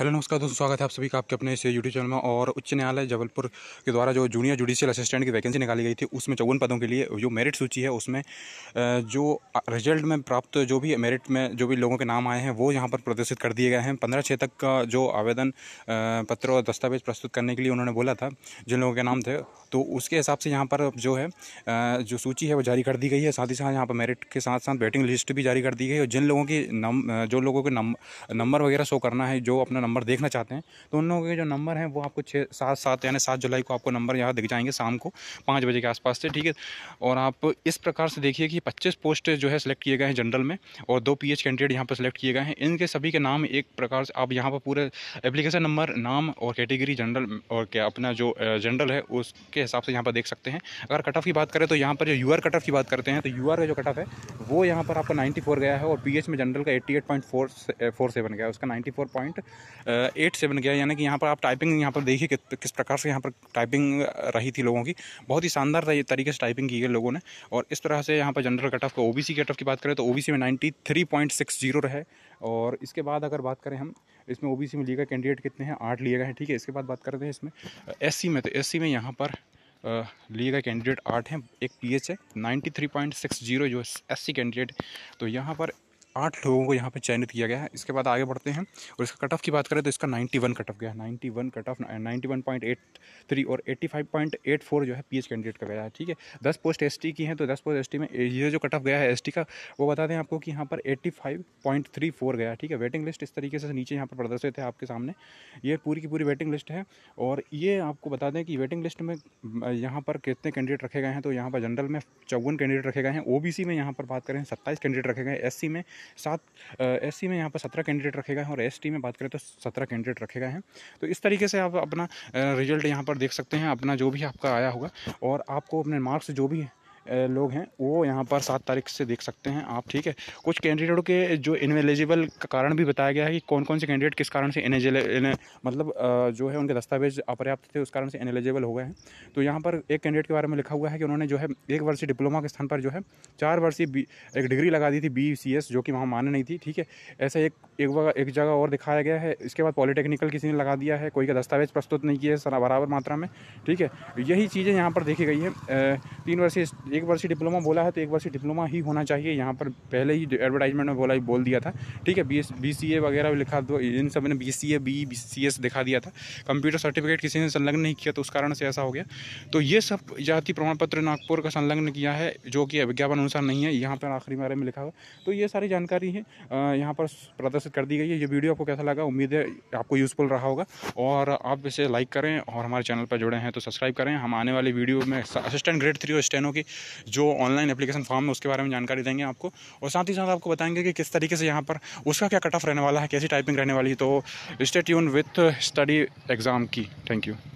hello नमस्कार दोस्तों स्वागत है आप सभी का आपके अपने इस यूट्यूब चैनल में और उच्च न्यायालय जबलपुर के द्वारा जो जूनियर जुडिशियल असिस्टेंट की वैकेंसी निकाली गई थी उसमें चौवन पदों के लिए जो मेरिट सूची है उसमें जो रिजल्ट में प्राप्त जो भी मेरिट में जो भी लोगों के नाम आए हैं वो यहाँ पर प्रदर्शित कर दिए गए हैं पंद्रह छः तक का जो आवेदन पत्र और दस्तावेज प्रस्तुत करने के लिए उन्होंने बोला था जिन लोगों के नाम थे तो उसके हिसाब से यहाँ पर जो है जो सूची है वो जारी कर दी गई है साथ ही साथ यहाँ पर मेरिट के साथ साथ वेटिंग लिस्ट भी जारी कर दी गई है और जिन लोगों की नम जो लोगों के नंबर वगैरह शो करना है जो अपना नंबर देखना चाहते हैं तो उन लोगों के जो नंबर हैं वो आपको छः सात सात यानी सात जुलाई को आपको नंबर यहाँ दिख जाएंगे शाम को पाँच बजे के आसपास से ठीक है और आप इस प्रकार से देखिए कि पच्चीस पोस्ट जो है सिलेक्ट किए गए हैं जनरल में और दो पी कैंडिडेट यहाँ पर सिलेक्ट किए गए हैं इनके सभी के नाम एक प्रकार से आप यहाँ पर पूरे एप्लीकेशन नंबर नाम और कैटेगरी जनरल और क्या अपना जो जनरल है उसके हिसाब से यहाँ पर देख सकते हैं अगर कट ऑफ की बात करें तो यहाँ पर जो यू कट ऑफ की बात करते हैं तो यू का जो कट ऑफ है वो यहाँ पर आपका नाइन्टी गया है और पी में जनरल का eighty eight point four four seven गया है उसका ninety four point eight seven गया यानी कि यहाँ पर आप टाइपिंग यहाँ पर देखिए कि, किस प्रकार से यहाँ पर टाइपिंग रही थी लोगों की बहुत ही शानदार तरीके से टाइपिंग की गई लोगों ने और इस तरह से यहाँ पर जनरल कट ऑफ का ओ बी कट ऑफ की बात करें तो ओ में ninety three point six zero रहे और इसके बाद अगर बात करें हम इसमें ओ सी में लिए गए कैंडिडेट कितने हैं आठ लिए गए हैं ठीक है इसके बाद बात करते हैं इसमें एस में तो एस में यहाँ पर लिए गए कैंडिडेट आठ हैं एक पी एच है ninety three point six zero जो एस सी कैंडिडेट तो यहाँ पर आठ लोगों को यहाँ पे चयनित किया गया है इसके बाद आगे बढ़ते हैं और इसका कट ऑफ की बात करें तो इसका 91 कट ऑफ गया है वन कट ऑफ थ्री और 85.84 जो है पीएच कैंडिडेट का गया है ठीक है दस पोस्ट एसटी की हैं तो दस पोस्ट एसटी में ये जो कट ऑफ गया है एसटी का वो बता दें आपको कि यहाँ पर फोर गया है ठीक है वेटिंग लिस्ट इस तरीके से नीचे यहाँ पर प्रदर्शित है आपके सामने ये पूरी की पूरी वेटिंग लिस्ट है और ये आपको बता दें कि वेटिंग लिस्ट में यहाँ पर कितने कैंडिडेट रखे गए हैं तो यहाँ पर जनरल में चौवन कैंडिडेट रखे गए हैं ओ में यहाँ पर बात करें सत्ताईस कैंडिडेट रखे गए एस में सात एस में यहाँ पर सत्रह कैंडिडेट रखे गए हैं और एस में बात करें तो सत्रह कैंडिडेट रखे गए हैं तो इस तरीके से आप अपना रिजल्ट यहाँ पर देख सकते हैं अपना जो भी आपका आया होगा और आपको अपने मार्क्स जो भी लोग हैं वो यहाँ पर सात तारीख से देख सकते हैं आप ठीक है कुछ कैंडिडेटों के जो इनवेलिजिबल का कारण भी बताया गया है कि कौन कौन से कैंडिडेट किस कारण से इन मतलब जो है उनके दस्तावेज अपर्याप्त थे उस कारण से इनएलिजिबल हो गए हैं तो यहाँ पर एक कैंडिडेट के बारे में लिखा हुआ है कि उन्होंने जो है एक वर्षीय डिप्लोमा के स्थान पर जो है चार वर्षीय एक डिग्री लगा दी थी बी जो कि वहाँ मान्य नहीं थी ठीक है ऐसा एक एक एक जगह और दिखाया गया है इसके बाद पॉलिटेक्निकल किसी ने लगा दिया है कोई का दस्तावेज प्रस्तुत नहीं किए बराबर मात्रा में ठीक है यही चीज़ें यहाँ पर देखी गई है तीन वर्षीय एक वर्षीय डिप्लोमा बोला है तो एक वर्षीय डिप्लोमा ही होना चाहिए यहाँ पर पहले ही एडवर्टाइजमेंट में बोला ही बोल दिया था ठीक है B S B C A वगैरह भी लिखा दो इन सब ने B C A B B C S दिखा दिया था कंप्यूटर सर्टिफिकेट किसी ने संलग्न नहीं किया तो उस कारण से ऐसा हो गया तो ये सब जाति प्रमाण पत्र नागपुर का संलग्न किया है जो कि विज्ञापन अनुसार नहीं है यहाँ पर आखिरी बारे में लिखा हुआ तो ये सारी जानकारी है यहाँ पर प्रदर्शित कर दी गई है ये वीडियो आपको कैसा लगा उम्मीद है आपको यूज़फुल रहा होगा और आप इसे लाइक करें और हमारे चैनल पर जुड़े हैं तो सब्सक्राइब करें हम आने वाले वीडियो में असिस्टेंट ग्रेड थ्री और स्टेनो की जो ऑनलाइन एप्लीकेशन फॉर्म है उसके बारे में जानकारी देंगे आपको और साथ ही साथ आपको बताएंगे कि किस तरीके से यहाँ पर उसका क्या कट ऑफ रहने वाला है कैसी टाइपिंग रहने वाली है तो स्टेट यून विथ स्टडी एग्ज़ाम की थैंक यू